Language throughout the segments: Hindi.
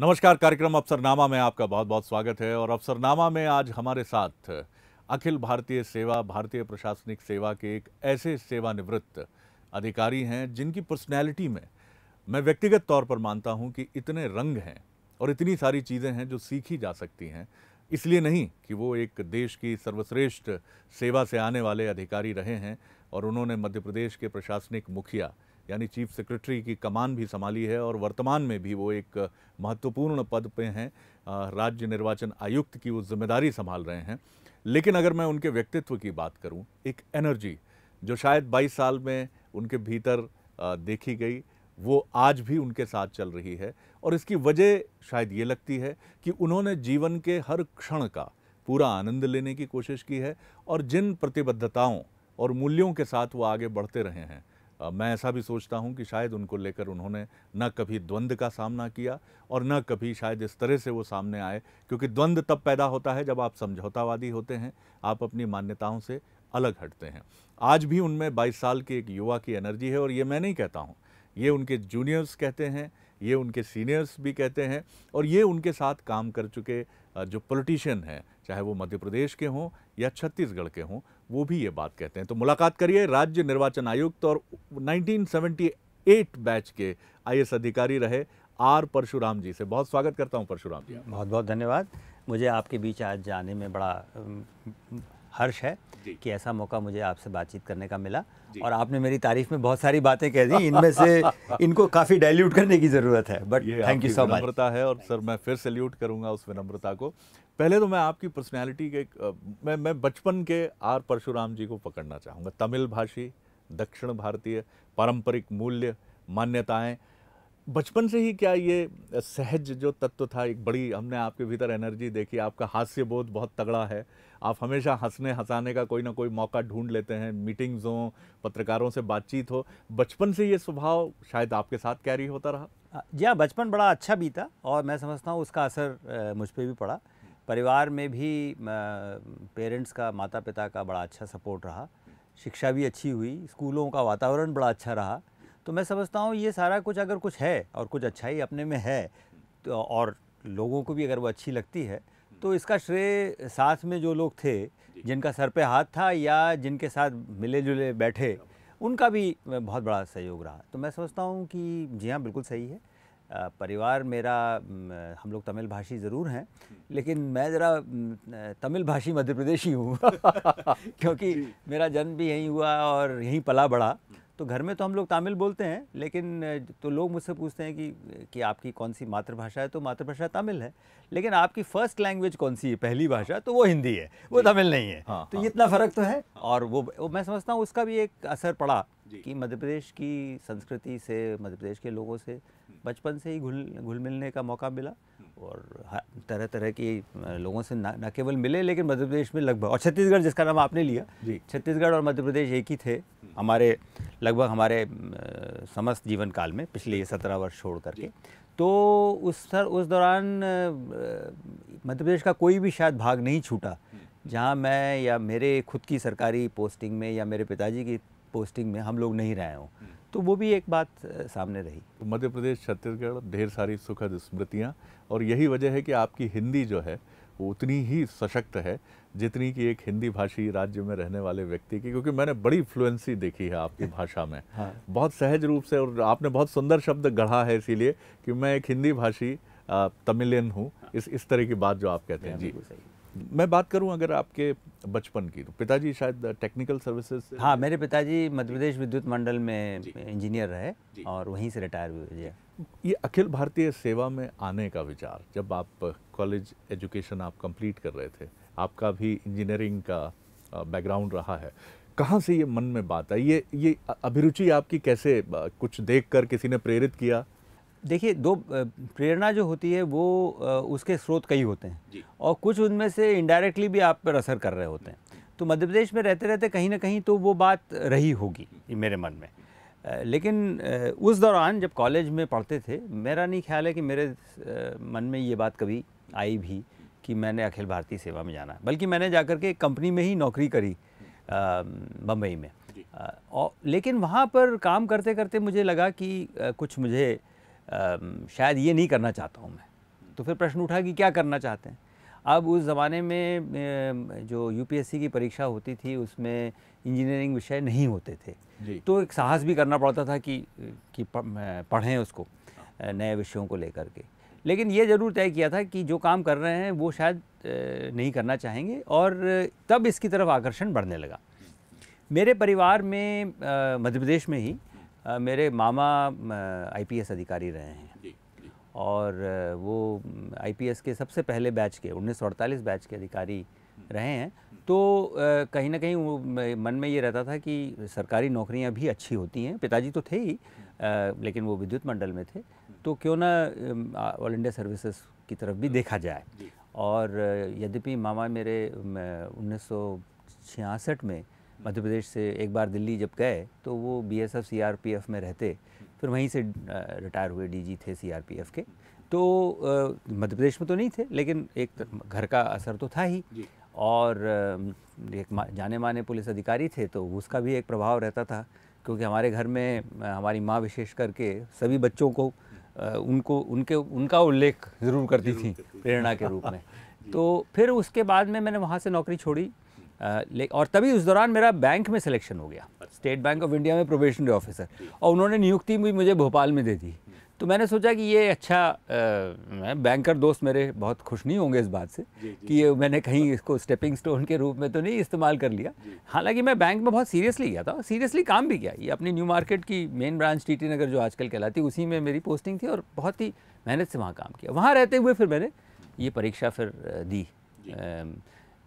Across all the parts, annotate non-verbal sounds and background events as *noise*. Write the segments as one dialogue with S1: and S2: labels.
S1: नमस्कार कार्यक्रम अफसरनामा में आपका बहुत बहुत स्वागत है और अफसरनामा में आज हमारे साथ अखिल भारतीय सेवा भारतीय प्रशासनिक सेवा के एक ऐसे सेवानिवृत्त अधिकारी हैं जिनकी पर्सनैलिटी में मैं व्यक्तिगत तौर पर मानता हूं कि इतने रंग हैं और इतनी सारी चीज़ें हैं जो सीखी जा सकती हैं इसलिए नहीं कि वो एक देश की सर्वश्रेष्ठ सेवा से आने वाले अधिकारी रहे हैं और उन्होंने मध्य प्रदेश के प्रशासनिक मुखिया यानी चीफ सेक्रेटरी की कमान भी संभाली है और वर्तमान में भी वो एक महत्वपूर्ण पद पे हैं राज्य निर्वाचन आयुक्त की वो जिम्मेदारी संभाल रहे हैं लेकिन अगर मैं उनके व्यक्तित्व की बात करूं एक एनर्जी जो शायद 22 साल में उनके भीतर देखी गई वो आज भी उनके साथ चल रही है और इसकी वजह शायद ये लगती है कि उन्होंने जीवन के हर क्षण का पूरा आनंद लेने की कोशिश की है और जिन प्रतिबद्धताओं और मूल्यों के साथ वो आगे बढ़ते रहे हैं मैं ऐसा भी सोचता हूं कि शायद उनको लेकर उन्होंने न कभी द्वंद्व का सामना किया और न कभी शायद इस तरह से वो सामने आए क्योंकि द्वंद्व तब पैदा होता है जब आप समझौतावादी होते हैं आप अपनी मान्यताओं से अलग हटते हैं आज भी उनमें 22 साल की एक युवा की एनर्जी है और ये मैं नहीं कहता हूँ ये उनके जूनियर्स कहते हैं ये उनके सीनियर्स भी कहते हैं और ये उनके साथ काम कर चुके जो पॉलिटिशियन हैं चाहे वो मध्य प्रदेश के हों या छत्तीसगढ़ के हों वो भी ये बात कहते हैं तो मुलाकात करिए राज्य निर्वाचन आयुक्त और 1978 बैच के आई अधिकारी रहे आर परशुराम जी से बहुत स्वागत करता हूँ परशुराम जी बहुत बहुत धन्यवाद मुझे आपके बीच आज जाने में बड़ा
S2: हर्ष है कि ऐसा मौका मुझे आपसे बातचीत करने का मिला और आपने मेरी तारीफ में बहुत सारी
S1: बातें कह दी इनमें से *laughs*
S2: इनको काफ़ी डाइल्यूट करने की ज़रूरत है but thank you so much विनम्रता
S1: है और सर मैं फिर सैल्यूट करूंगा उस विनम्रता को पहले तो मैं आपकी पर्सनैलिटी के मैं मैं बचपन के आर परशुराम जी को पकड़ना चाहूँगा तमिल भाषी दक्षिण भारतीय पारंपरिक मूल्य मान्यताएं बचपन से ही क्या ये सहज जो तत्व था एक बड़ी हमने आपके भीतर एनर्जी देखी आपका हास्य बोध बहुत तगड़ा है आप हमेशा हंसने हंसाने का कोई ना कोई मौका ढूंढ लेते हैं मीटिंग्स हो पत्रकारों से बातचीत हो बचपन से ये स्वभाव शायद आपके साथ कैरी होता रहा जी हाँ बचपन बड़ा अच्छा बीता
S2: और मैं समझता हूँ उसका असर मुझ पर भी पड़ा परिवार में भी पेरेंट्स का माता पिता का बड़ा अच्छा सपोर्ट रहा शिक्षा भी अच्छी हुई स्कूलों का वातावरण बड़ा अच्छा रहा तो मैं समझता हूँ ये सारा कुछ अगर कुछ है और कुछ अच्छाई अपने में है तो और लोगों को भी अगर वो अच्छी लगती है तो इसका श्रेय साथ में जो लोग थे जिनका सर पे हाथ था या जिनके साथ मिले जुले बैठे उनका भी बहुत बड़ा सहयोग रहा तो मैं समझता हूँ कि जी हाँ बिल्कुल सही है परिवार मेरा हम लोग तमिल भाषी ज़रूर हैं लेकिन मैं ज़रा तमिल भाषी मध्य प्रदेशी हूँ *laughs* क्योंकि मेरा जन्म भी यहीं हुआ और यहीं पला बढ़ा तो घर में तो हम लोग तमिल बोलते हैं लेकिन तो लोग मुझसे पूछते हैं कि कि आपकी कौन सी मातृभाषा है तो मातृभाषा तमिल है लेकिन आपकी फ़र्स्ट लैंग्वेज कौन सी है पहली भाषा तो वो हिंदी है वो तमिल नहीं है हाँ, तो हाँ, इतना फ़र्क तो है और वो, वो मैं समझता हूँ उसका भी एक असर पड़ा कि मध्य प्रदेश की संस्कृति से मध्य प्रदेश के लोगों से बचपन से ही घुल घुल मिलने का मौका मिला और तरह तरह के लोगों से ना, केवल मिले लेकिन मध्य प्रदेश में लगभग और छत्तीसगढ़ जिसका नाम आपने लिया छत्तीसगढ़ और मध्य प्रदेश एक ही थे हमारे लगभग हमारे समस्त जीवन काल में पिछले सत्रह वर्ष छोड़ करके तो उस सर उस दौरान मध्य प्रदेश का कोई भी शायद भाग नहीं छूटा हम्म। जहाँ मैं या मेरे खुद की सरकारी पोस्टिंग में या मेरे पिताजी की पोस्टिंग में हम लोग नहीं रहे हों
S1: हम्म। तो वो भी एक बात सामने रही तो मध्य प्रदेश छत्तीसगढ़ ढेर सारी सुखद स्मृतियाँ और यही वजह है कि आपकी हिंदी जो है वो उतनी ही सशक्त है जितनी कि एक हिंदी भाषी राज्य में रहने वाले व्यक्ति की क्योंकि मैंने बड़ी फ्लुएंसी देखी है आपकी *laughs* भाषा में हाँ। बहुत सहज रूप से और आपने बहुत सुंदर शब्द गढ़ा है इसीलिए कि मैं एक हिंदी भाषी तमिलियन हूँ हाँ। इस इस तरह की बात जो आप कहते हैं हाँ, जी मैं बात करूं अगर आपके बचपन की तो पिताजी शायद टेक्निकल सर्विसेज हाँ मेरे पिताजी मध्य प्रदेश विद्युत मंडल में इंजीनियर रहे और वहीं से रिटायर भी हुए ये अखिल भारतीय सेवा में आने का विचार जब आप कॉलेज एजुकेशन आप कंप्लीट कर रहे थे आपका भी इंजीनियरिंग का बैकग्राउंड रहा है कहाँ से ये मन में बात आई ये ये अभिरुचि आपकी कैसे कुछ देख कर किसी ने प्रेरित किया देखिए दो प्रेरणा जो होती
S2: है वो उसके स्रोत कई होते हैं और कुछ उनमें से इनडायरेक्टली भी आप पर असर कर रहे होते हैं तो मध्य प्रदेश में रहते रहते कहीं ना कहीं तो वो बात रही होगी मेरे मन में लेकिन उस दौरान जब कॉलेज में पढ़ते थे मेरा नहीं ख्याल है कि मेरे मन में ये बात कभी आई भी कि मैंने अखिल भारतीय सेवा में जाना बल्कि मैंने जा के कंपनी में ही नौकरी करी बम्बई में और लेकिन वहाँ पर काम करते करते मुझे लगा कि कुछ मुझे शायद ये नहीं करना चाहता हूँ मैं तो फिर प्रश्न उठा कि क्या करना चाहते हैं अब उस ज़माने में जो यूपीएससी की परीक्षा होती थी उसमें इंजीनियरिंग विषय नहीं होते थे तो एक साहस भी करना पड़ता था कि कि पढ़ें उसको नए विषयों को लेकर के लेकिन ये ज़रूर तय किया था कि जो काम कर रहे हैं वो शायद नहीं करना चाहेंगे और तब इसकी तरफ आकर्षण बढ़ने लगा मेरे परिवार में मध्य प्रदेश में ही मेरे मामा आईपीएस अधिकारी रहे हैं जी, जी। और वो आईपीएस के सबसे पहले बैच के उन्नीस बैच के अधिकारी हम्म। रहे हैं तो कहीं ना कहीं वो मन में ये रहता था कि सरकारी नौकरियां भी अच्छी होती हैं पिताजी तो थे ही हम्म। लेकिन वो विद्युत मंडल में थे हम्म। तो क्यों ना ऑल इंडिया सर्विसेज की तरफ भी देखा जाए और यद्यपि मामा मेरे उन्नीस में मध्य प्रदेश से एक बार दिल्ली जब गए तो वो पी एफ में रहते फिर वहीं से रिटायर हुए जी थे एफ के तो मध्य प्रदेश में तो नहीं थे लेकिन एक घर का असर तो था ही और एक जाने माने पुलिस अधिकारी थे तो उसका भी एक प्रभाव रहता था क्योंकि हमारे घर में हमारी माँ विशेष करके सभी बच्चों को उनको उनके उनका उल्लेख ज़रूर करती थी प्रेरणा के रूप में *laughs* तो फिर उसके बाद में मैंने वहाँ से नौकरी छोड़ी ले और तभी उस दौरान मेरा बैंक में सिलेक्शन हो गया स्टेट बैंक ऑफ इंडिया में प्रोबेशनरी ऑफिसर और उन्होंने नियुक्ति भी मुझे भोपाल में दे दी तो मैंने सोचा कि ये अच्छा आ, बैंकर दोस्त मेरे बहुत खुश नहीं होंगे इस बात से जी, जी, कि ये मैंने कहीं इसको स्टेपिंग स्टोन के रूप में तो नहीं इस्तेमाल कर लिया हालांकि मैं बैंक में बहुत सीरियसली गया था सीरियसली काम भी किया ये अपनी न्यू मार्केट की मेन ब्रांच टी नगर जो आजकल कहलाती उसी में मेरी पोस्टिंग थी और बहुत ही मेहनत से वहाँ काम किया वहाँ रहते हुए फिर मैंने ये परीक्षा फिर दी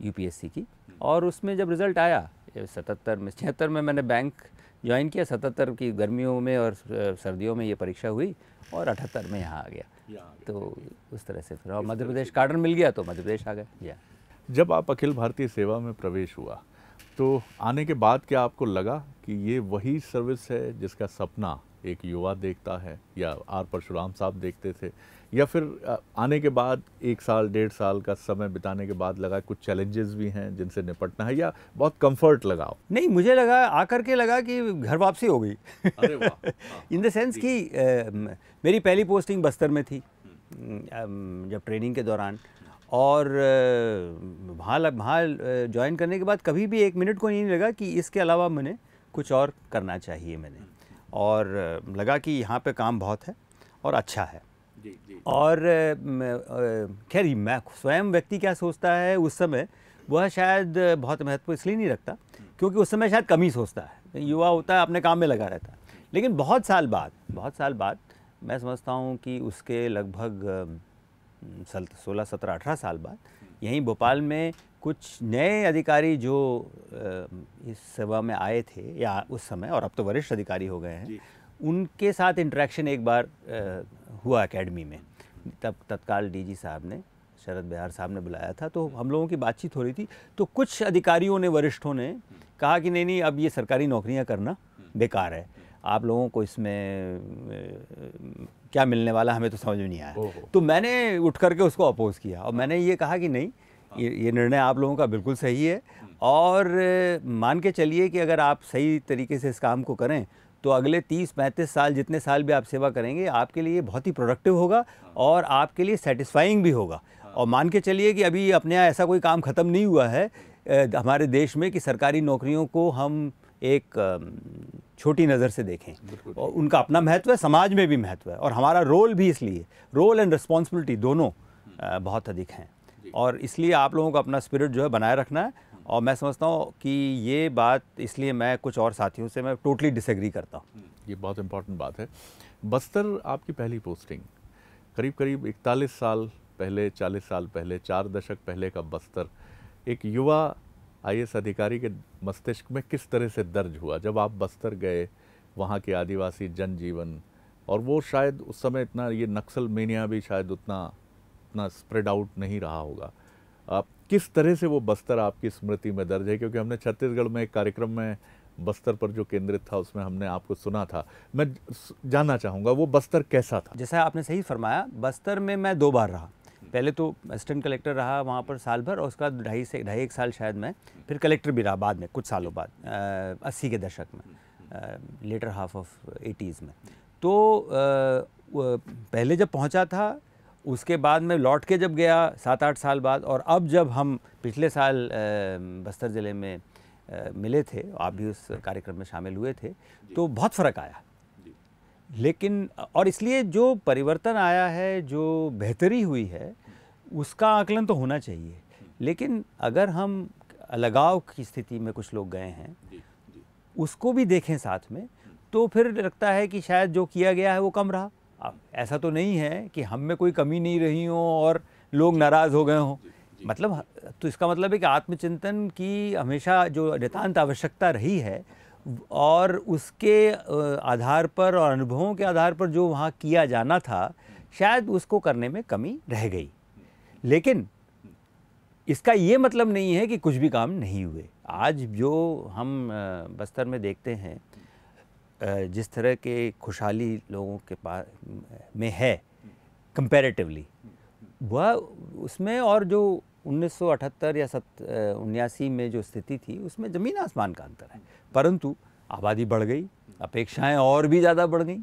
S2: यू की और उसमें जब रिज़ल्ट आया सतहत्तर में छिहत्तर में मैंने बैंक ज्वाइन किया सतहत्तर की गर्मियों में और सर्दियों में ये परीक्षा हुई और अठहत्तर में यहाँ आ गया तो
S1: उस तरह से फिर और मध्य प्रदेश कार्डन मिल गया तो मध्य प्रदेश आ गया या जब आप अखिल भारतीय सेवा में प्रवेश हुआ तो आने के बाद क्या आपको लगा कि ये वही सर्विस है जिसका सपना एक युवा देखता है या आर परशुराम साहब देखते थे या फिर आने के बाद एक साल डेढ़ साल का समय बिताने के बाद लगा कुछ चैलेंजेस भी हैं जिनसे निपटना है या बहुत कंफर्ट लगाओ नहीं मुझे लगा आकर के लगा कि घर वापसी हो गई
S2: इन द सेंस कि मेरी पहली पोस्टिंग बस्तर में थी जब ट्रेनिंग के दौरान और वहाँ वहाँ ज्वाइन करने के बाद कभी भी एक मिनट को नहीं लगा कि इसके अलावा मैंने कुछ और करना चाहिए मैंने और लगा कि यहाँ पे काम बहुत है और अच्छा है जी, जी। और खैर मैं स्वयं व्यक्ति क्या सोचता है उस समय वह शायद बहुत महत्व इसलिए नहीं रखता क्योंकि उस समय शायद कम ही सोचता है युवा होता है अपने काम में लगा रहता है लेकिन बहुत साल बाद बहुत साल बाद मैं समझता हूँ कि उसके लगभग सोलह सत्रह अठारह साल बाद यहीं भोपाल में कुछ नए अधिकारी जो इस सेवा में आए थे या उस समय और अब तो वरिष्ठ अधिकारी हो गए हैं उनके साथ इंटरेक्शन एक बार हुआ एकेडमी में तब तत्काल डीजी साहब ने शरद बिहार साहब ने बुलाया था तो हम लोगों की बातचीत हो रही थी तो कुछ अधिकारियों ने वरिष्ठों ने कहा कि नहीं नहीं अब ये सरकारी नौकरियां करना बेकार है आप लोगों को इसमें क्या मिलने वाला हमें तो समझ में नहीं आया तो मैंने उठ करके उसको अपोज़ किया और मैंने ये कहा कि नहीं ये ये निर्णय आप लोगों का बिल्कुल सही है और मान के चलिए कि अगर आप सही तरीके से इस काम को करें तो अगले 30-35 साल जितने साल भी आप सेवा करेंगे आपके लिए बहुत ही प्रोडक्टिव होगा और आपके लिए सेटिस्फाइंग भी होगा और मान के चलिए कि अभी अपने यहाँ ऐसा कोई काम ख़त्म नहीं हुआ है हमारे देश में कि सरकारी नौकरियों को हम एक छोटी नज़र से देखें और उनका अपना महत्व है समाज में भी महत्व है और हमारा रोल भी इसलिए रोल एंड रिस्पॉन्सिबिलिटी दोनों बहुत अधिक हैं और इसलिए आप लोगों को अपना स्पिरिट जो है बनाए रखना है और मैं समझता हूँ कि ये बात इसलिए मैं कुछ और साथियों से मैं टोटली डिसएग्री करता हूँ हम्म,
S1: ये बहुत इंपॉर्टेंट बात है बस्तर आपकी पहली पोस्टिंग करीब करीब इकतालीस साल पहले चालीस साल पहले चार दशक पहले का बस्तर एक युवा आई अधिकारी के मस्तिष्क में किस तरह से दर्ज हुआ जब आप बस्तर गए वहाँ के आदिवासी जनजीवन और वो शायद उस समय इतना ये नक्सल मीनिया भी शायद उतना इतना स्प्रेड आउट नहीं रहा होगा आप किस तरह से वो बस्तर आपकी स्मृति में दर्ज है क्योंकि हमने छत्तीसगढ़ में एक कार्यक्रम में बस्तर पर जो केंद्रित था उसमें हमने आपको सुना था मैं जानना चाहूँगा वो बस्तर कैसा था जैसा आपने सही फरमाया बस्तर में मैं दो
S2: बार रहा पहले तो असिस्टेंट कलेक्टर रहा वहाँ पर साल भर और उसके बाद ढाई से ढाई एक साल शायद मैं फिर कलेक्टर भी रहा बाद में कुछ सालों बाद अस्सी के दशक में लेटर हाफ ऑफ एटीज़ में तो आ, पहले जब पहुँचा था उसके बाद मैं लौट के जब गया सात आठ साल बाद और अब जब हम पिछले साल बस्तर ज़िले में मिले थे आप भी उस कार्यक्रम में शामिल हुए थे तो बहुत फ़र्क आया लेकिन और इसलिए जो परिवर्तन आया है जो बेहतरी हुई है उसका आकलन तो होना चाहिए हम्म। लेकिन अगर हम लगाव की स्थिति में कुछ लोग गए हैं उसको भी देखें साथ में तो फिर लगता है कि शायद जो किया गया है वो कम रहा अब ऐसा तो नहीं है कि हम में कोई कमी नहीं रही हो और लोग नाराज़ हो गए हों मतलब तो इसका मतलब है कि आत्मचिंतन की हमेशा जो नितान्त आवश्यकता रही है और उसके आधार पर और अनुभवों के आधार पर जो वहाँ किया जाना था शायद उसको करने में कमी रह गई लेकिन इसका ये मतलब नहीं है कि कुछ भी काम नहीं हुए आज जो हम बस्तर में देखते हैं जिस तरह के खुशहाली लोगों के पास में है कंपैरेटिवली वह उसमें और जो 1978 या सत उन्यासी में जो स्थिति थी उसमें ज़मीन आसमान का अंतर है परंतु आबादी बढ़ गई अपेक्षाएं और भी ज़्यादा बढ़ गई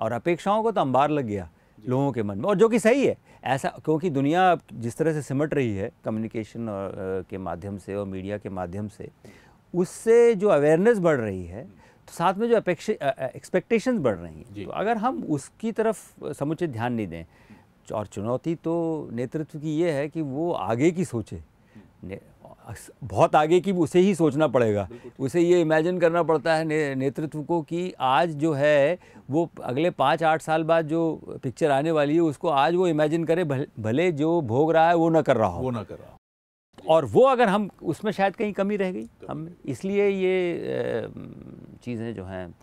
S2: और अपेक्षाओं को तो अंबार लग गया लोगों के मन में और जो कि सही है ऐसा क्योंकि दुनिया जिस तरह से सिमट रही है कम्युनिकेशन के माध्यम से और मीडिया के माध्यम से उससे जो अवेयरनेस बढ़ रही है तो साथ में जो एक्सपेक्टेशंस बढ़ रही हैं तो अगर हम उसकी तरफ समुचित ध्यान नहीं दें और चुनौती तो नेतृत्व की ये है कि वो आगे की सोचे बहुत आगे की उसे ही सोचना पड़ेगा उसे ये इमेजिन करना पड़ता है ने, नेतृत्व को कि आज जो है वो अगले पाँच आठ साल बाद जो पिक्चर आने वाली है उसको आज वो इमेजिन करे भले जो भोग रहा है वो ना कर रहा हो वो ना कर रहा और वो अगर हम उसमें शायद कहीं कमी रह गई
S1: तो- हम इसलिए ये चीज़ें जो हैं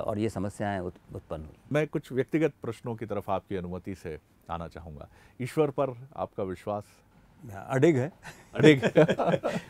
S1: और ये समस्याएं उत्पन्न हुई मैं कुछ व्यक्तिगत प्रश्नों की तरफ आपकी अनुमति से आना चाहूँगा ईश्वर पर आपका विश्वास अडिग है अडिग *laughs*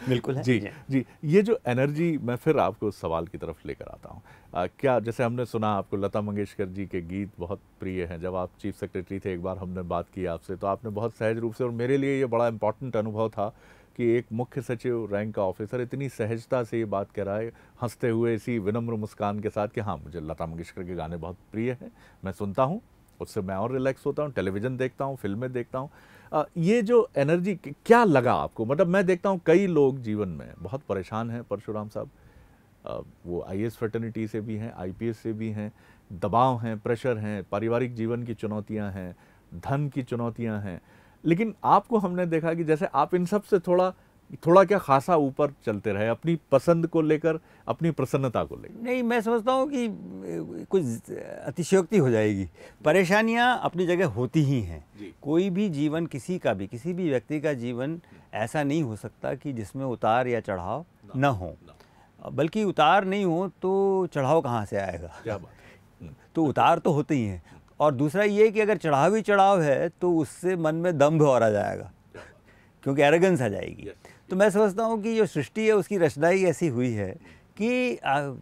S1: बिल्कुल है जी जी ये जो एनर्जी मैं फिर आपको उस सवाल की तरफ लेकर आता हूँ क्या जैसे हमने सुना आपको लता मंगेशकर जी के गीत बहुत प्रिय हैं जब आप चीफ सेक्रेटरी थे एक बार हमने बात की आपसे तो आपने बहुत सहज रूप से और मेरे लिए ये बड़ा इंपॉर्टेंट अनुभव था कि एक मुख्य सचिव रैंक का ऑफिसर इतनी सहजता से ये बात कर रहा है हंसते हुए इसी विनम्र मुस्कान के साथ कि हाँ मुझे लता मंगेशकर के गाने बहुत प्रिय हैं मैं सुनता हूँ उससे मैं और रिलैक्स होता हूँ टेलीविज़न देखता हूँ फिल्में देखता हूँ ये जो एनर्जी क्या लगा आपको मतलब मैं देखता हूँ कई लोग जीवन में बहुत परेशान हैं परशुराम साहब वो आई एस फर्टर्निटी से भी हैं आई से भी हैं दबाव हैं प्रेशर हैं पारिवारिक जीवन की चुनौतियाँ हैं धन की चुनौतियाँ हैं लेकिन आपको हमने देखा कि जैसे आप इन सब से थोड़ा थोड़ा क्या खासा ऊपर चलते रहे अपनी पसंद को लेकर अपनी प्रसन्नता को लेकर
S2: नहीं मैं समझता हूँ कि कुछ अतिशयोक्ति हो जाएगी परेशानियाँ अपनी जगह होती ही हैं कोई भी जीवन किसी का भी किसी भी व्यक्ति का जीवन ऐसा नहीं हो सकता कि जिसमें उतार या चढ़ाव न हो बल्कि उतार नहीं हो तो चढ़ाव कहाँ से आएगा *laughs* तो उतार तो होते ही हैं और दूसरा ये कि अगर चढ़ाव ही चढ़ाव है तो उससे मन में दम्भ और आ जाएगा क्योंकि एरेगेंस आ जाएगी yes. तो मैं समझता हूँ कि जो सृष्टि है उसकी रचना ही ऐसी हुई है कि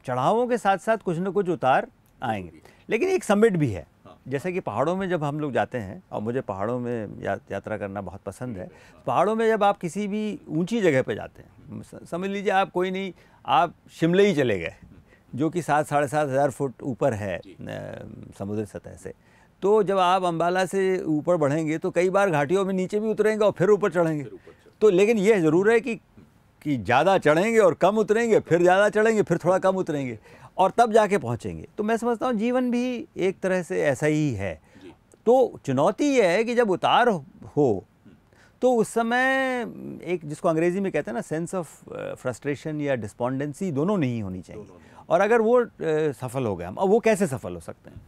S2: चढ़ावों के साथ साथ कुछ ना कुछ उतार आएंगे लेकिन एक समिट भी है हाँ। जैसे कि पहाड़ों में जब हम लोग जाते हैं और मुझे पहाड़ों में या, यात्रा करना बहुत पसंद है तो पहाड़ों में जब आप किसी भी ऊंची जगह पर जाते हैं समझ लीजिए आप कोई नहीं आप शिमले ही चले गए जो कि सात साढ़े सात हज़ार फुट ऊपर है समुद्र सतह से तो जब आप अम्बाला से ऊपर बढ़ेंगे तो कई बार घाटियों में नीचे भी उतरेंगे और फिर ऊपर चढ़ेंगे तो लेकिन यह ज़रूर है कि कि ज़्यादा चढ़ेंगे और कम उतरेंगे फिर ज़्यादा चढ़ेंगे फिर थोड़ा कम उतरेंगे और तब जाके पहुँचेंगे तो मैं समझता हूँ जीवन भी एक तरह से ऐसा ही है तो चुनौती ये है कि जब उतार हो तो उस समय एक जिसको अंग्रेज़ी में कहते हैं ना सेंस ऑफ फ्रस्ट्रेशन या डिस्पॉन्डेंसी दोनों नहीं होनी चाहिए और अगर वो uh, सफल हो गए अब वो कैसे सफल हो सकते हैं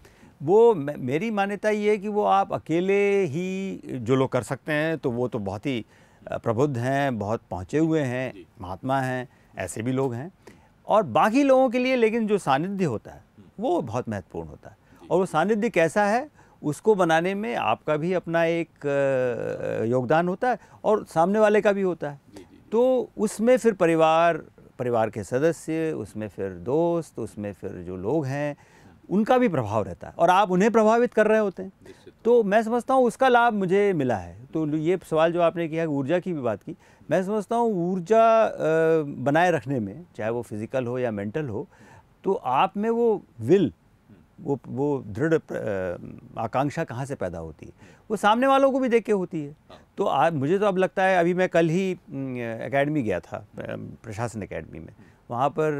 S2: वो मेरी मान्यता ये है कि वो आप अकेले ही जो लोग कर सकते हैं तो वो तो बहुत ही प्रबुद्ध हैं बहुत पहुँचे हुए हैं महात्मा हैं ऐसे भी लोग हैं और बाकी लोगों के लिए लेकिन जो सानिध्य होता है वो बहुत महत्वपूर्ण होता है और वो सानिध्य कैसा है उसको बनाने में आपका भी अपना एक योगदान होता है और सामने वाले का भी होता है तो उसमें फिर परिवार परिवार के सदस्य उसमें फिर दोस्त उसमें फिर जो लोग हैं उनका भी प्रभाव रहता है और आप उन्हें प्रभावित कर रहे होते हैं तो मैं समझता हूँ उसका लाभ मुझे मिला है तो ये सवाल जो आपने किया है ऊर्जा की भी बात की मैं समझता हूँ ऊर्जा बनाए रखने में चाहे वो फिज़िकल हो या मेंटल हो तो आप में वो विल वो वो दृढ़ आकांक्षा कहाँ से पैदा होती है वो सामने वालों को भी देख के होती है हाँ। तो आ, मुझे तो अब लगता है अभी मैं कल ही एकेडमी गया था प्रशासन एकेडमी में वहाँ पर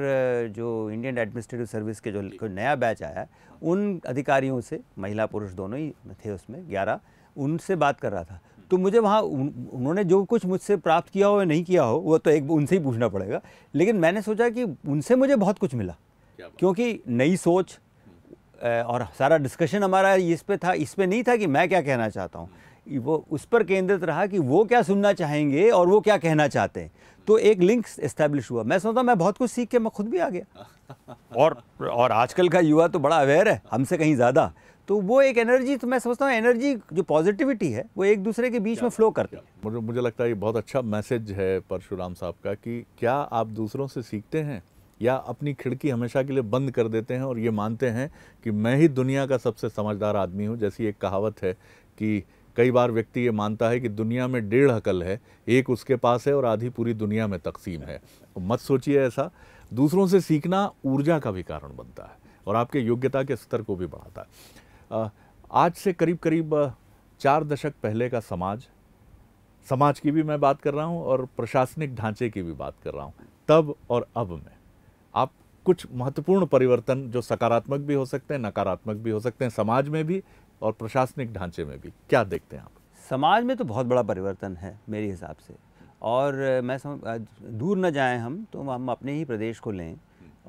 S2: जो इंडियन एडमिनिस्ट्रेटिव सर्विस के जो नया बैच आया उन अधिकारियों से महिला पुरुष दोनों ही थे उसमें ग्यारह उनसे बात कर रहा था तो मुझे वहाँ उन्होंने जो कुछ मुझसे प्राप्त किया हो या नहीं किया हो वो तो एक उनसे ही पूछना पड़ेगा लेकिन मैंने सोचा कि उनसे मुझे बहुत कुछ मिला क्योंकि नई सोच और सारा डिस्कशन हमारा इस पे था इस पे नहीं था कि मैं क्या कहना चाहता हूँ वो उस पर केंद्रित रहा कि वो क्या सुनना चाहेंगे और वो क्या कहना चाहते हैं तो एक लिंक इस्टेब्लिश हुआ मैं सोचता मैं बहुत कुछ सीख के मैं खुद भी आ गया *laughs* और और आजकल का युवा तो बड़ा अवेयर
S1: है हमसे कहीं ज़्यादा तो वो एक एनर्जी तो मैं समझता हूँ एनर्जी जो पॉजिटिविटी है वो एक दूसरे के बीच में फ्लो करती है मुझे मुझे लगता है ये बहुत अच्छा मैसेज है परशुराम साहब का कि क्या आप दूसरों से सीखते हैं या अपनी खिड़की हमेशा के लिए बंद कर देते हैं और ये मानते हैं कि मैं ही दुनिया का सबसे समझदार आदमी हूँ जैसी एक कहावत है कि कई बार व्यक्ति ये मानता है कि दुनिया में डेढ़ अकल है एक उसके पास है और आधी पूरी दुनिया में तकसीम है मत सोचिए ऐसा दूसरों से सीखना ऊर्जा का भी कारण बनता है और आपके योग्यता के स्तर को भी बढ़ाता है आज से करीब करीब चार दशक पहले का समाज समाज की भी मैं बात कर रहा हूँ और प्रशासनिक ढांचे की भी बात कर रहा हूँ तब और अब में आप कुछ महत्वपूर्ण परिवर्तन जो सकारात्मक भी हो सकते हैं नकारात्मक भी हो सकते हैं समाज में भी और प्रशासनिक ढांचे में भी क्या देखते हैं आप समाज
S2: में तो बहुत बड़ा परिवर्तन है मेरे हिसाब से और मैं सम दूर न जाएं हम तो हम अपने ही प्रदेश को लें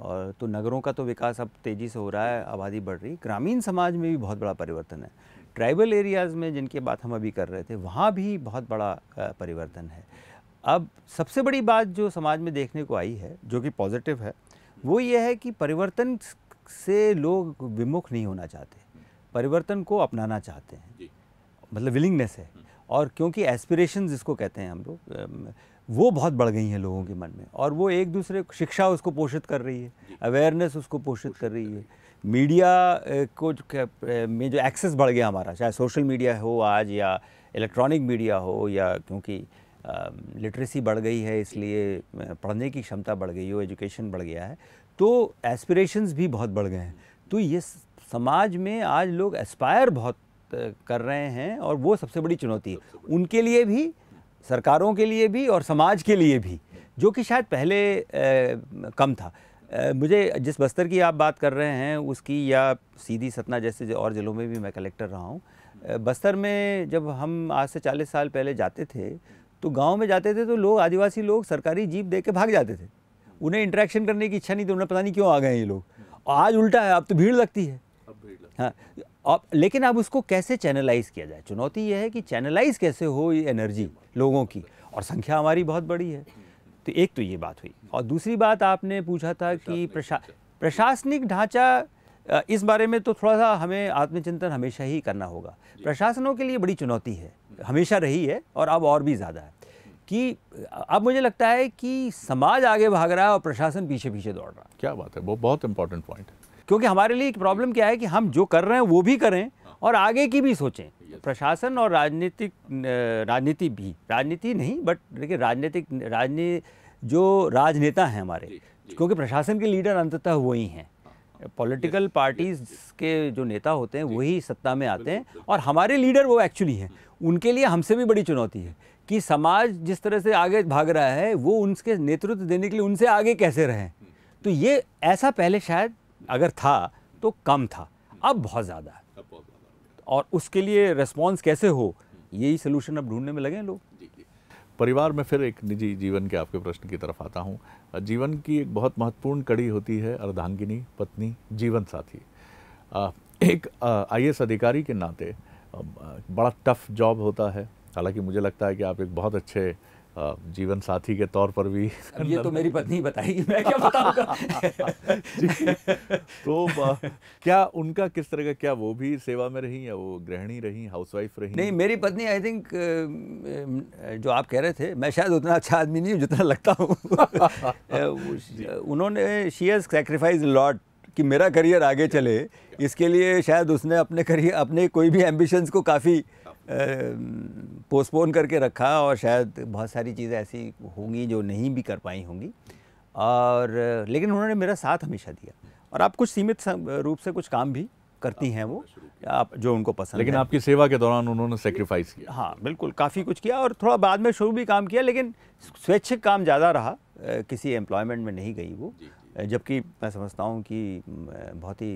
S2: और तो नगरों का तो विकास अब तेज़ी से हो रहा है आबादी बढ़ रही ग्रामीण समाज में भी बहुत बड़ा परिवर्तन है ट्राइबल एरियाज़ में जिनकी बात हम अभी कर रहे थे वहाँ भी बहुत बड़ा परिवर्तन है अब सबसे बड़ी बात जो समाज में देखने को आई है जो कि पॉजिटिव है वो ये है कि परिवर्तन से लोग विमुख नहीं होना चाहते परिवर्तन को अपनाना चाहते हैं मतलब विलिंगनेस है हम्म। और क्योंकि एस्पिरेशन जिसको कहते हैं हम लोग वो बहुत बढ़ गई हैं लोगों के मन में और वो एक दूसरे शिक्षा उसको पोषित कर रही है अवेयरनेस उसको पोषित कर रही है मीडिया को में जो एक्सेस बढ़ गया हमारा चाहे सोशल मीडिया हो आज या इलेक्ट्रॉनिक मीडिया हो या क्योंकि लिटरेसी बढ़ गई है इसलिए पढ़ने की क्षमता बढ़ गई हो एजुकेशन बढ़ गया है तो एस्पिरेशंस भी बहुत बढ़ गए हैं तो ये समाज में आज लोग एस्पायर बहुत कर रहे हैं और वो सबसे बड़ी चुनौती है उनके लिए भी सरकारों के लिए भी और समाज के लिए भी जो कि शायद पहले आ, कम था आ, मुझे जिस बस्तर की आप बात कर रहे हैं उसकी या सीधी सतना जैसे और ज़िलों में भी मैं कलेक्टर रहा हूँ बस्तर में जब हम आज से 40 साल पहले जाते थे तो गांव में जाते थे तो लोग आदिवासी लोग सरकारी जीप दे के भाग जाते थे उन्हें इंटरेक्शन करने की इच्छा नहीं थी उन्हें पता नहीं क्यों आ गए ये लोग आज उल्टा है अब तो भीड़ लगती है हाँ लेकिन अब उसको कैसे चैनलाइज किया जाए चुनौती यह है कि चैनलाइज कैसे हो ये एनर्जी लोगों की और संख्या हमारी बहुत बड़ी है तो एक तो ये बात हुई और दूसरी बात आपने पूछा था कि प्रशा प्रशासनिक ढांचा इस बारे में तो थोड़ा सा हमें आत्मचिंतन हमेशा ही करना होगा प्रशासनों के लिए बड़ी चुनौती है हमेशा रही है और अब और भी ज़्यादा है कि अब मुझे लगता है कि समाज आगे भाग रहा है और प्रशासन पीछे पीछे दौड़ रहा है क्या बात है वो बहुत इंपॉर्टेंट पॉइंट है क्योंकि हमारे लिए एक प्रॉब्लम क्या है कि हम जो कर रहे हैं वो भी करें हाँ। और आगे की भी सोचें प्रशासन और राजनीतिक राजनीति भी राजनीति नहीं बट देखिए राजनीतिक राजनी जो राजनेता हैं हमारे क्योंकि प्रशासन के लीडर अंततः वही हैं पॉलिटिकल हाँ। पार्टीज़ के जो नेता होते हैं वही सत्ता में आते हैं और हमारे लीडर वो एक्चुअली हैं हम्म। उनके लिए हमसे भी बड़ी चुनौती है कि समाज जिस तरह से आगे भाग रहा है वो उनके नेतृत्व देने के लिए उनसे आगे कैसे रहें हम्म। तो ये ऐसा पहले शायद अगर था तो कम था अब बहुत ज़्यादा है
S1: और उसके लिए रिस्पॉन्स कैसे हो यही सोल्यूशन अब ढूंढने में लगे हैं लोग परिवार में फिर एक निजी जीवन के आपके प्रश्न की तरफ आता हूँ जीवन की एक बहुत महत्वपूर्ण कड़ी होती है अर्धांगिनी पत्नी जीवन साथी एक आई अधिकारी के नाते बड़ा टफ जॉब होता है हालांकि मुझे लगता है कि आप एक बहुत अच्छे हाँ, जीवन साथी के तौर पर भी ये तो मेरी
S2: पत्नी बताएगी मैं क्या *laughs* बताऊंगा
S1: तो क्या उनका किस तरह का क्या वो भी सेवा में रही या वो गृहिणी रही हाउसवाइफ रही नहीं
S2: मेरी पत्नी आई थिंक जो आप कह रहे थे मैं शायद उतना अच्छा आदमी नहीं हूँ जितना लगता हूँ *laughs* उन्होंने शी एज सेक्रीफाइज लॉट कि मेरा करियर आगे चले इसके लिए शायद उसने अपने करियर अपने कोई भी एम्बिशंस को काफ़ी पोस्टपोन करके रखा और शायद बहुत सारी चीज़ें ऐसी होंगी जो नहीं भी कर पाई होंगी और लेकिन उन्होंने मेरा साथ हमेशा दिया और आप कुछ सीमित रूप से कुछ काम भी करती हैं वो आप जो उनको पसंद लेकिन आपकी
S1: सेवा के दौरान उन्होंने सेक्रीफाइस
S2: किया हाँ बिल्कुल काफ़ी कुछ किया और थोड़ा बाद में शुरू भी काम किया लेकिन स्वैच्छिक काम ज़्यादा रहा किसी एम्प्लॉयमेंट में नहीं गई वो जबकि मैं समझता हूँ कि बहुत ही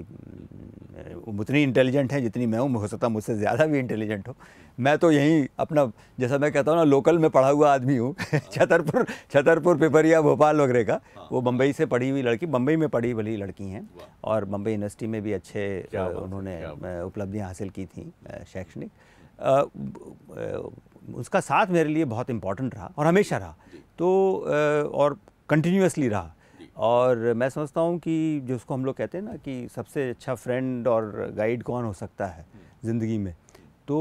S2: उतनी इंटेलिजेंट हैं जितनी मैं हूँ हो सकता मुझसे ज़्यादा भी इंटेलिजेंट हो मैं तो यहीं अपना जैसा मैं कहता हूँ ना लोकल में पढ़ा हुआ आदमी हूँ *laughs* छतरपुर छतरपुर पेपरिया भोपाल वगैरह का हाँ। वो बम्बई से पढ़ी हुई लड़की बम्बई में पढ़ी भली लड़की हैं और बम्बई यूनिवर्सिटी में भी अच्छे उन्होंने उपलब्धियाँ हासिल की थी शैक्षणिक उसका साथ मेरे लिए बहुत इम्पोर्टेंट रहा और हमेशा रहा तो और कंटिन्यूसली रहा और मैं समझता हूँ कि जिसको हम लोग कहते हैं ना कि सबसे अच्छा फ्रेंड और गाइड कौन हो सकता है ज़िंदगी में तो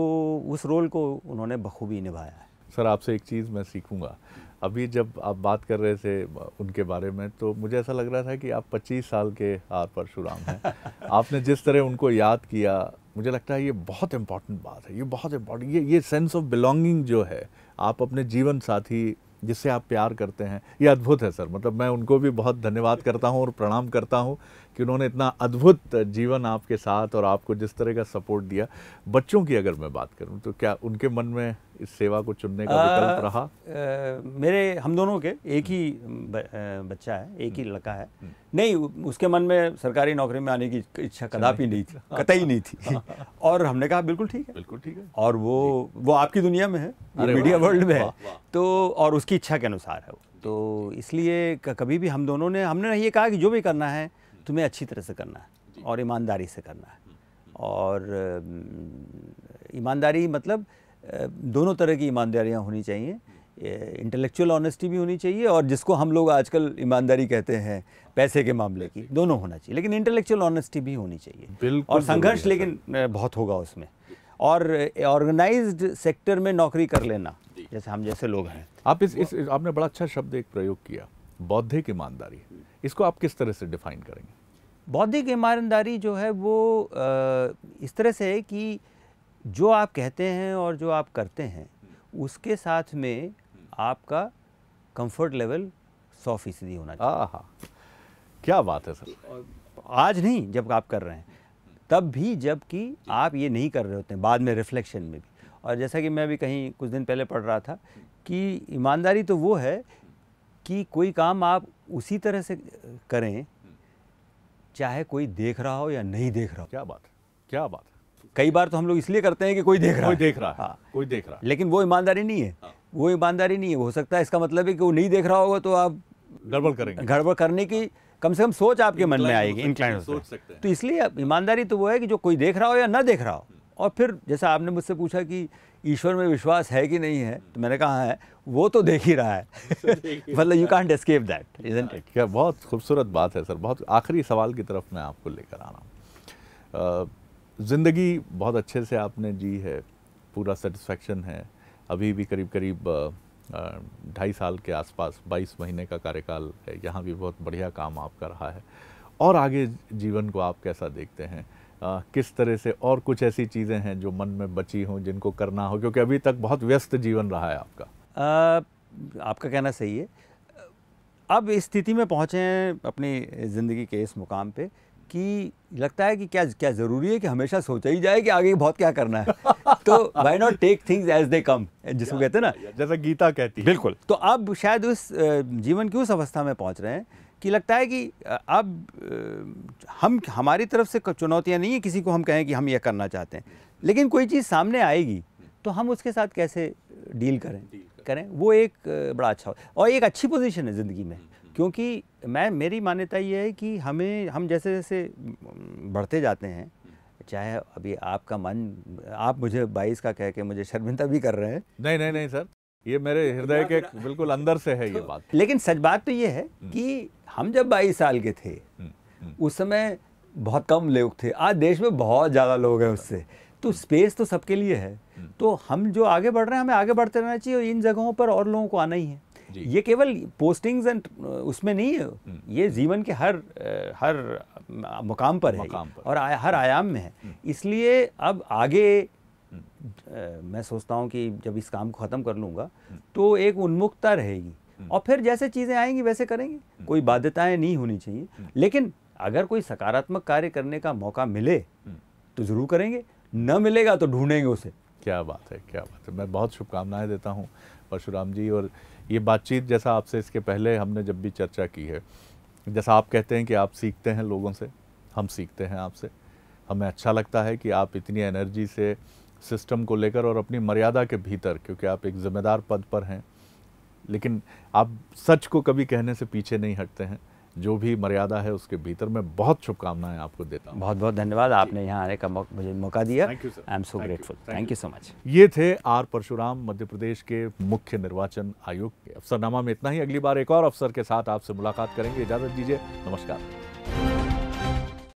S2: उस रोल को उन्होंने बखूबी
S1: निभाया है सर आपसे एक चीज़ मैं सीखूँगा अभी जब आप बात कर रहे थे उनके बारे में तो मुझे ऐसा लग रहा था कि आप 25 साल के आर परशुराम हैं *laughs* आपने जिस तरह उनको याद किया मुझे लगता है ये बहुत इम्पॉर्टेंट बात है ये बहुत इम्पॉर्टेंट ये ये सेंस ऑफ बिलोंगिंग जो है आप अपने जीवन साथी जिससे आप प्यार करते हैं ये अद्भुत है सर मतलब मैं उनको भी बहुत धन्यवाद करता हूँ और प्रणाम करता हूँ कि उन्होंने इतना अद्भुत जीवन आपके साथ और आपको जिस तरह का सपोर्ट दिया बच्चों की अगर मैं बात करूं तो क्या उनके मन में इस सेवा को चुनने का विकल्प रहा
S2: आ, मेरे हम दोनों के एक ही ब, आ, बच्चा है एक ही हम्म। लड़का है हम्म। नहीं उसके मन में सरकारी नौकरी में आने की इच्छा कदापि नहीं
S1: थी कतई नहीं थी *laughs*
S2: और हमने कहा बिल्कुल ठीक है बिल्कुल ठीक है और वो वो आपकी दुनिया में है
S1: मीडिया वर्ल्ड में है
S2: तो और उसकी इच्छा के अनुसार है वो तो इसलिए कभी भी हम दोनों ने हमने ये कहा कि जो भी करना है तुम्हें अच्छी तरह से करना है और ईमानदारी से करना है और ईमानदारी मतलब दोनों तरह की ईमानदारियाँ होनी चाहिए इंटेलेक्चुअल ऑनेस्टी भी होनी चाहिए और जिसको हम लोग आजकल ईमानदारी कहते हैं पैसे के मामले की दोनों होना चाहिए लेकिन इंटेलेक्चुअल ऑनेस्टी भी होनी चाहिए और संघर्ष लेकिन बहुत होगा उसमें और ऑर्गेनाइज्ड सेक्टर में नौकरी
S1: कर लेना जैसे हम जैसे लोग हैं आप इस, इस आपने बड़ा अच्छा शब्द एक प्रयोग किया बौद्धिक ईमानदारी इसको आप किस तरह से डिफाइन करेंगे बौद्धिक ईमानदारी जो है वो
S2: इस तरह से है कि जो आप कहते हैं और जो आप करते हैं उसके साथ में आपका कंफर्ट लेवल सौ फीसदी होना चाहिए क्या बात है सर आज नहीं जब आप कर रहे हैं तब भी जबकि आप ये नहीं कर रहे होते हैं बाद में रिफ्लेक्शन में भी और जैसा कि मैं भी कहीं कुछ दिन पहले पढ़ रहा था कि ईमानदारी तो वो है कि कोई काम आप उसी तरह से करें चाहे कोई देख रहा हो या नहीं देख रहा हो क्या बात क्या बात कई बार तो हम लोग इसलिए करते हैं कि कोई देख रहा कोई देख रहा है हाँ। कोई देख रहा है लेकिन वो ईमानदारी नहीं है हाँ। वो ईमानदारी नहीं है हो सकता है इसका मतलब है कि वो नहीं देख रहा होगा तो आप गड़बड़ करेंगे गड़बड़ करने की कम से कम सोच आपके मन में आएगी इंक्लाइन सोच सकते हैं तो इसलिए ईमानदारी तो वो है कि जो कोई देख रहा हो या ना देख रहा हो और फिर जैसा आपने मुझसे पूछा कि ईश्वर में विश्वास है
S1: कि नहीं है तो मैंने कहा है वो तो देख ही रहा है
S2: *laughs* मतलब
S1: you can't escape that isn't it क्या बहुत खूबसूरत बात है सर बहुत आखिरी सवाल की तरफ मैं आपको लेकर आ रहा हूँ ज़िंदगी बहुत अच्छे से आपने जी है पूरा सेटिस्फेक्शन है अभी भी करीब करीब ढाई साल के आसपास 22 महीने का कार्यकाल है यहाँ भी बहुत बढ़िया काम आपका रहा है और आगे जीवन को आप कैसा देखते हैं आ, किस तरह से और कुछ ऐसी चीज़ें हैं जो मन में बची हों जिनको करना हो क्योंकि अभी तक बहुत व्यस्त जीवन रहा है आपका आ, आपका कहना सही है अब इस स्थिति
S2: में पहुँचे हैं अपनी ज़िंदगी के इस मुकाम पे कि लगता है कि क्या क्या ज़रूरी है कि हमेशा सोचा ही जाए कि आगे बहुत क्या करना है तो why not take things as they come जिसको कहते हैं ना जैसा गीता कहती है बिल्कुल तो अब शायद उस जीवन की उस अवस्था में पहुँच रहे हैं कि लगता है कि अब हम हमारी तरफ से चुनौतियाँ नहीं है किसी को हम कहें कि हम यह करना चाहते हैं लेकिन कोई चीज़ सामने आएगी तो हम उसके साथ कैसे डील करें करें वो एक बड़ा अच्छा और एक अच्छी पोजीशन है ज़िंदगी में हम्म, हम्म। क्योंकि मैं मेरी मान्यता ये है कि हमें हम जैसे जैसे बढ़ते जाते हैं हम्म। चाहे अभी आपका मन आप मुझे बाईस का कह के मुझे शर्मिंदा भी कर रहे हैं
S1: नहीं नहीं नहीं सर ये मेरे तो हृदय के बिल्कुल अंदर से है ये तो बात
S2: लेकिन सच बात तो ये है हम्म। कि हम जब बाईस साल के थे हम्म, हम्म। उस समय बहुत कम लोग थे आज देश में बहुत ज़्यादा लोग हैं उससे तो स्पेस तो सबके लिए है तो हम जो आगे बढ़ रहे हैं हमें आगे बढ़ते रहना चाहिए और इन जगहों पर और लोगों को आना ही है ये केवल पोस्टिंग्स एंड उसमें नहीं है ये जीवन के हर हर मुकाम पर है मुकाम पर। और आ, हर आयाम में है इसलिए अब आगे मैं सोचता हूँ कि जब इस काम को ख़त्म कर लूँगा तो एक उन्मुखता रहेगी हम्म। और फिर जैसे चीज़ें आएंगी वैसे करेंगे हम्म। कोई बाध्यताएं नहीं होनी चाहिए हम्म। लेकिन अगर कोई सकारात्मक कार्य करने का मौका मिले
S1: तो ज़रूर करेंगे न मिलेगा तो ढूंढेंगे उसे क्या बात है क्या बात है मैं बहुत शुभकामनाएं देता हूँ परशुराम जी और ये बातचीत जैसा आपसे इसके पहले हमने जब भी चर्चा की है जैसा आप कहते हैं कि आप सीखते हैं लोगों से हम सीखते हैं आपसे हमें अच्छा लगता है कि आप इतनी एनर्जी से सिस्टम को लेकर और अपनी मर्यादा के भीतर क्योंकि आप एक जिम्मेदार पद पर हैं लेकिन आप सच को कभी कहने से पीछे नहीं हटते हैं जो भी मर्यादा है उसके भीतर मैं बहुत शुभकामनाएं आपको देता हूँ बहुत बहुत धन्यवाद आपने यहाँ आने का मुझे मौका दिया I am so grateful thank you so much ये थे आर परशुराम मध्य प्रदेश के मुख्य निर्वाचन आयोग के अफसरनामा में इतना ही अगली बार एक और अफसर के साथ आपसे मुलाकात करेंगे इजाजत दीजिए नमस्कार